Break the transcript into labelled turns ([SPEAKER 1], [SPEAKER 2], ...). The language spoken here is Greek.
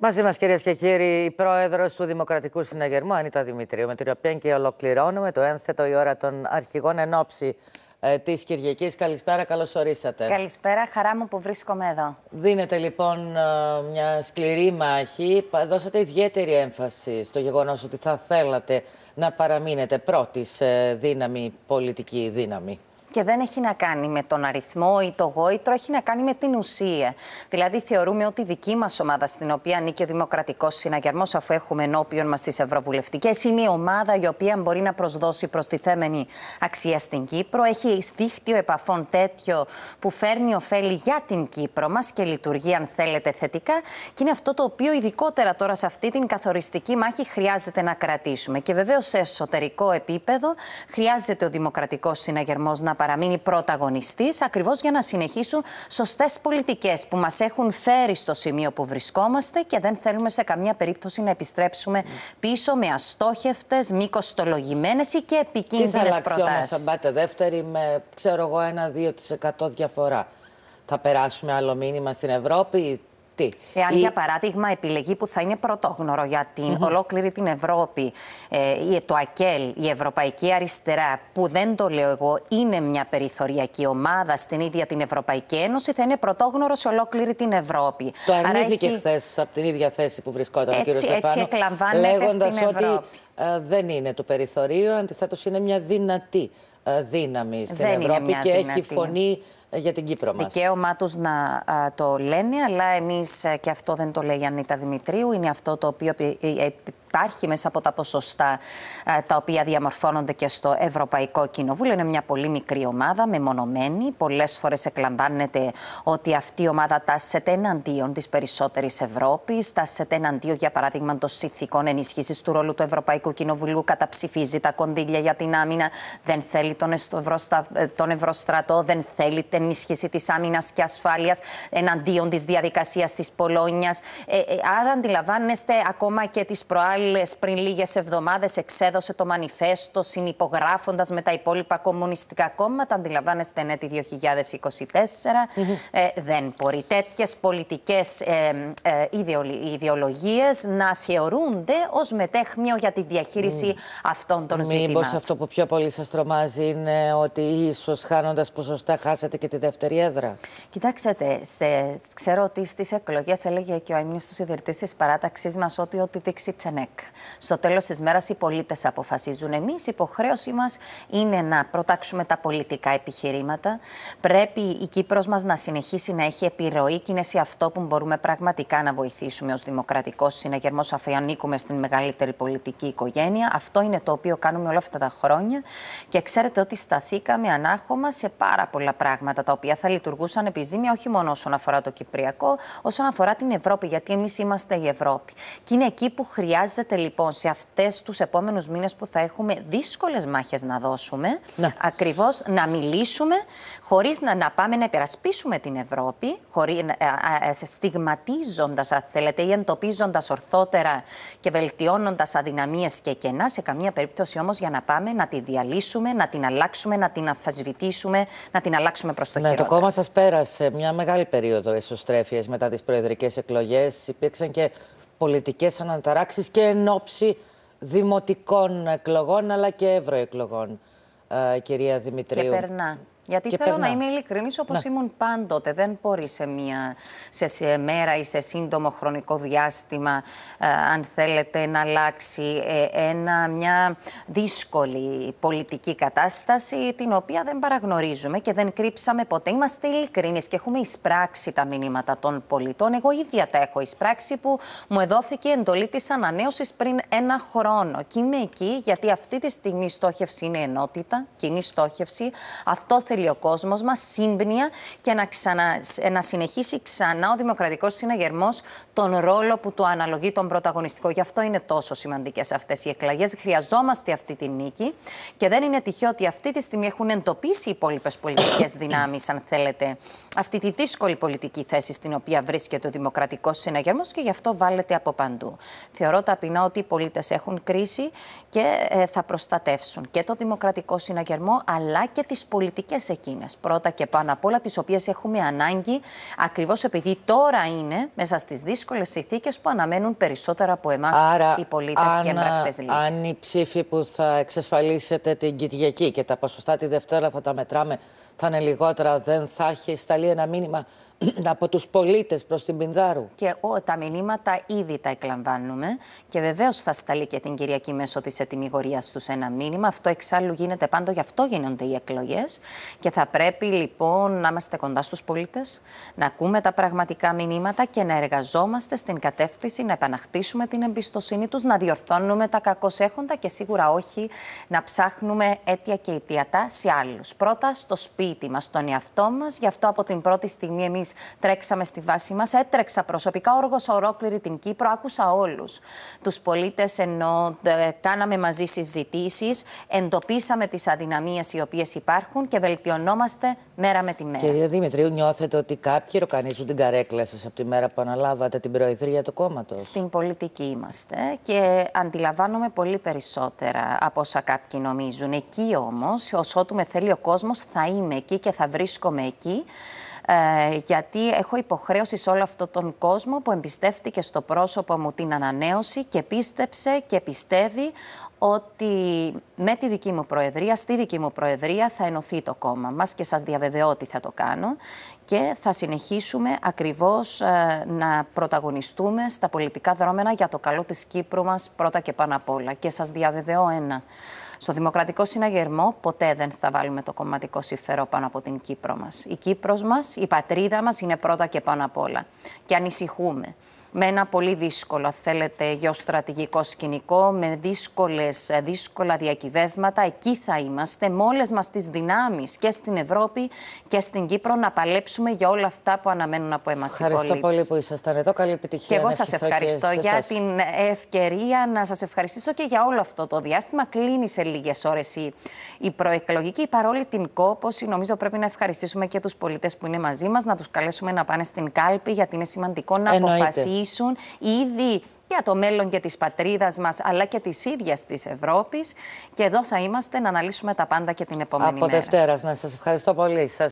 [SPEAKER 1] Μαζί μας, κυρίες και κύριοι, η πρόεδρος του Δημοκρατικού Συναγερμού, Ανίτα Δημητρίου, με την οποία και ολοκληρώνουμε το ένθετο η ώρα των αρχηγών εν ώψη ε, της Κυριακής. Καλησπέρα, καλώς ορίσατε.
[SPEAKER 2] Καλησπέρα, χαρά μου που βρίσκομαι εδώ.
[SPEAKER 1] Δίνετε λοιπόν ε, μια σκληρή μάχη. Δώσατε ιδιαίτερη έμφαση στο γεγονός ότι θα θέλατε να παραμείνετε πρώτης ε, δύναμη, πολιτική δύναμη και δεν έχει να κάνει με τον
[SPEAKER 2] αριθμό ή το γόητρο, έχει να κάνει με την ουσία. Δηλαδή, θεωρούμε ότι η δική μας ομάδα, στην οποία ανήκει ο Δημοκρατικός Συναγερμός, αφού έχουμε ενώπιον μας τις Ευρωβουλευτικές, είναι η ομάδα η οποία μπορεί να προσδώσει προστιθέμενη αξία στην Κύπρο. Έχει δίχτυο επαφών τέτοιο που φέρνει ωφέλη για την Κύπρο μας και λειτουργεί, αν θέλετε, θετικά. Και είναι αυτό το οποίο ειδικότερα τώρα σε αυτή την καθοριστική μάχη χρειάζεται να κρατήσουμε. Και βεβαίως σε εσωτερικό επίπεδο χρειάζεται ο Δημοκρατικός Συναγερμός να παρακολουθεί παραμείνει πρωταγωνιστής ακριβώς για να συνεχίσουν σωστές πολιτικές που μας έχουν φέρει στο σημείο που βρισκόμαστε και δεν θέλουμε σε καμία περίπτωση να επιστρέψουμε πίσω με αστόχευτέ, μη κοστολογημένες ή και επικίνδυνες προτάσεις. Αν θα πάτε
[SPEAKER 1] δεύτερη με ξέρω εγώ ένα εκατό διαφορά. Θα περάσουμε άλλο μήνυμα στην Ευρώπη, Εάν, η... για παράδειγμα,
[SPEAKER 2] επιλεγεί που θα είναι πρωτόγνωρο για την mm ολόκληρη την Ευρώπη, ε, το ΑΚΕΛ, η Ευρωπαϊκή Αριστερά, που δεν το λέω εγώ, είναι μια περιθωριακή ομάδα στην ίδια την Ευρωπαϊκή Ένωση, θα είναι πρωτόγνωρο σε ολόκληρη την Ευρώπη. Το αρνήθηκε έχει... χθες από την
[SPEAKER 1] ίδια θέση που βρισκόταν έτσι, ο κ. Στεφάνο, έτσι λέγοντας στην ότι ε, δεν είναι το περιθωρίο, αντιθέτως, είναι μια δυνατή ε, δύναμη στην δεν Ευρώπη και δυνατή. έχει φωνή για την Κύπρο μας. Δικαίωμά τους να το λένε, αλλά εμείς ε, και αυτό δεν το λέει η Ανίτα
[SPEAKER 2] Δημητρίου. Είναι αυτό το οποίο ε, ε, υπάρχει μέσα από τα ποσοστά ε, τα οποία διαμορφώνονται και στο Ευρωπαϊκό Κοινοβούλιο. Είναι μια πολύ μικρή ομάδα, μεμονωμένη. Πολλές φορές εκλαμβάνεται ότι αυτή η ομάδα τάσσεται εναντίον της περισσότερης Ευρώπης. Τάσσεται εναντίον, για παράδειγμα, των συνθηκών ενίσχυση του ρόλου του Ευρωπαϊκού Κοινοβουλίου. Καταψηφίζει τα κονδύλια για την άμυνα. Δεν θέλει τον, ευρωστα... Ε, τον Ευρωστρατό. Δεν θέλει την ενίσχυση της άμυνας και ασφάλειας εναντίον της διαδικασίας της Πολόνια. Ε, ε, άρα, αντιλαμβάνεστε ακόμα και τις προάλλες πριν λίγες εβδομάδες εξέδωσε το μανιφέστο συνυπογράφοντας με τα υπόλοιπα κομμουνιστικά κόμματα. Αντιλαμβάνεστε, ναι, τη 2024. Mm-hmm. Ε, δεν μπορεί τέτοιες πολιτικές ε, ε, ιδεολογίες να θεωρούνται ως μετέχμιο για τη διαχείριση mm. αυτών των ζητημάτων. Μήπω αυτό
[SPEAKER 1] που πιο πολύ σας τρομάζει είναι ότι ίσως χάνοντας ποσοστά χάσατε και τη δεύτερη έδρα. Κοιτάξτε, σε, ξέρω ότι στις εκλογές έλεγε και ο ήμνη ιδρυτή
[SPEAKER 2] της παράταξής μας ότι ό,τι δείξει ξενέκ. Στο τέλος της μέρας, οι πολίτες αποφασίζουν. Εμείς, η υποχρέωσή μας είναι να προτάξουμε τα πολιτικά επιχειρήματα. Πρέπει η Κύπρος μας να συνεχίσει να έχει επιρροή και είναι σε αυτό που μπορούμε πραγματικά να βοηθήσουμε ως δημοκρατικός συναγερμός, αφού ανήκουμε στην μεγαλύτερη πολιτική οικογένεια. Αυτό είναι το οποίο κάνουμε όλα αυτά τα χρόνια. Και ξέρετε ότι σταθήκαμε ανάχωμα σε πάρα πολλά πράγματα τα οποία θα λειτουργούσαν επιζήμια, όχι μόνο όσον αφορά το Κυπριακό, όσον αφορά την Ευρώπη, γιατί εμείς είμαστε η Ευρώπη. Και είναι εκεί που χρειάζεται λοιπόν σε αυτές τους επόμενους μήνες που θα έχουμε δύσκολες μάχες να δώσουμε. Ναι. Ακριβώς να μιλήσουμε, χωρίς να, να πάμε να υπερασπίσουμε την Ευρώπη, ε, ε, ε, στιγματίζοντας, αν θέλετε, ή εντοπίζοντας ορθότερα και βελτιώνοντας αδυναμίες και κενά. Σε καμία περίπτωση όμως για να πάμε να τη διαλύσουμε, να την αλλάξουμε, να την αφασβητήσουμε, να την αλλάξουμε προς το ναι, χειρότερο. Το
[SPEAKER 1] κόμμα σας πέρασε μια μεγάλη περίοδο εσωστρέφειας μετά τις προεδρικές εκλογές. Υπήρξαν και πολιτικές αναταράξεις και εν δημοτικών εκλογών αλλά και ευρωεκλογών, ε, κυρία Δημητρίου. Και περνά.
[SPEAKER 2] Γιατί θέλω να είμαι ειλικρινής όπως ναι. ήμουν πάντοτε. Δεν μπορεί σε μία σε, μέρα ή σε σύντομο χρονικό διάστημα, ε, αν θέλετε, να αλλάξει ε, ένα, μια δύσκολη πολιτική κατάσταση, την οποία δεν παραγνωρίζουμε και δεν κρύψαμε ποτέ. Είμαστε ειλικρινείς και έχουμε εισπράξει τα μηνύματα των πολιτών. Εγώ ίδια τα έχω εισπράξει που μου δόθηκε εντολή της ανανέωσης πριν ένα χρόνο. Και είμαι εκεί γιατί αυτή τη στιγμή η στόχευση είναι ενότητα, κοινή στόχευση. Αυτό ο κόσμος μας σύμπνοια και να, ξανα, να συνεχίσει ξανά ο δημοκρατικός συναγερμός τον ρόλο που του αναλογεί τον πρωταγωνιστικό. Γι' αυτό είναι τόσο σημαντικές αυτές οι εκλογέ. Χρειαζόμαστε αυτή τη νίκη και δεν είναι τυχαίο ότι αυτή τη στιγμή έχουν εντοπίσει οι υπόλοιπες πολιτικές δυνάμεις, αν θέλετε, αυτή τη δύσκολη πολιτική θέση στην οποία βρίσκεται ο δημοκρατικός συναγερμός και γι' αυτό βάλετε από παντού. Θεωρώ ταπεινά ότι οι πολίτες έχουν κρίση και ε, θα προστατεύσουν και το δημοκρατικό συναγερμό αλλά και τις πολιτικές εκείνες. Πρώτα και πάνω απ' όλα, τις οποίες έχουμε ανάγκη, ακριβώς επειδή τώρα είναι μέσα στις δύσκολες συνθήκες που αναμένουν περισσότερα από εμάς οι πολίτες και εμπρακτές λύσεις. Αν
[SPEAKER 1] οι ψήφοι που θα εξασφαλίσετε την Κυριακή και τα ποσοστά τη Δευτέρα θα τα μετράμε, θα είναι λιγότερα, δεν θα έχει σταλεί ένα μήνυμα από τους πολίτες προς την Πινδάρου. Και ο, τα μηνύματα
[SPEAKER 2] ήδη τα εκλαμβάνουμε και βεβαίως θα σταλεί και την Κυριακή μέσω της ετοιμιγορίας τους ένα μήνυμα. Αυτό εξάλλου γίνεται πάντο, γι' αυτό γίνονται οι εκλογές. Και θα πρέπει λοιπόν να είμαστε κοντά στους πολίτες, να ακούμε τα πραγματικά μηνύματα και να εργαζόμαστε στην κατεύθυνση να επαναχτίσουμε την εμπιστοσύνη τους, να διορθώνουμε τα κακώ και σίγουρα όχι να ψάχνουμε αίτια και αιτιατά σε άλλους. Πρώτα στο σπίτι μας, στον εαυτό μας. Γι' αυτό από την πρώτη στιγμή εμείς τρέξαμε στη βάση μας. Έτρεξα προσωπικά όργο ορόκληρη την Κύπρο, άκουσα όλους. Τους πολίτες ενώ ε, κάναμε μαζί συζητήσεις, εντοπίσαμε τις αδυναμίες οι οποίες υπάρχουν και βελτιωνόμαστε μέρα με τη μέρα. Κυρία
[SPEAKER 1] Δημητρίου, νιώθετε ότι κάποιοι ροκανίζουν την καρέκλα σας από τη μέρα που αναλάβατε την προεδρία του κόμματος. Στην πολιτική είμαστε και αντιλαμβάνομαι πολύ περισσότερα από όσα κάποιοι
[SPEAKER 2] νομίζουν. Εκεί όμως, όσο ότου με θέλει ο κόσμος, θα είμαι εκεί και θα βρίσκομαι εκεί. Ε, γιατί έχω υποχρέωση σε όλο αυτόν τον κόσμο που εμπιστεύτηκε στο πρόσωπο μου την ανανέωση και πίστεψε και πιστεύει ότι με τη δική μου προεδρία, στη δική μου προεδρία θα ενωθεί το κόμμα μας και σας διαβεβαιώ ότι θα το κάνω και θα συνεχίσουμε ακριβώς ε, να πρωταγωνιστούμε στα πολιτικά δρόμενα για το καλό της Κύπρου μας πρώτα και πάνω απ' όλα. Και σας διαβεβαιώ ένα. Στο Δημοκρατικό Συναγερμό ποτέ δεν θα βάλουμε το κομματικό συμφέρον πάνω από την Κύπρο μας. Η Κύπρος μας, η πατρίδα μας είναι πρώτα και πάνω απ' όλα. Και ανησυχούμε με ένα πολύ δύσκολο, θέλετε, γεωστρατηγικό σκηνικό, με δύσκολες, ε, δύσκολα διακυβεύματα. Εκεί θα είμαστε με όλες μας τις δυνάμεις και στην Ευρώπη και στην Κύπρο να παλέψουμε για όλα αυτά που αναμένουν από εμάς ευχαριστώ οι πολίτες. Ευχαριστώ
[SPEAKER 1] πολύ που ήσασταν εδώ. Καλή επιτυχία. Και εγώ σας ευχαριστώ για
[SPEAKER 2] την ευκαιρία να σας ευχαριστήσω και για όλο αυτό το διάστημα. Κλείνει σε λίγες ώρες η, η προεκλογική. Παρόλη την κόποση, νομίζω πρέπει να ευχαριστήσουμε και τους πολίτες που είναι μαζί μας, να τους καλέσουμε να πάνε στην κάλπη, γιατί είναι σημαντικό να αποφασίσουμε ήδη για το μέλλον και της πατρίδας μας, αλλά και της ίδιας της Ευρώπης. Και εδώ θα είμαστε να αναλύσουμε τα πάντα και την επόμενη Από μέρα. Από
[SPEAKER 1] Δευτέρας, να σας ευχαριστώ πολύ. Σας...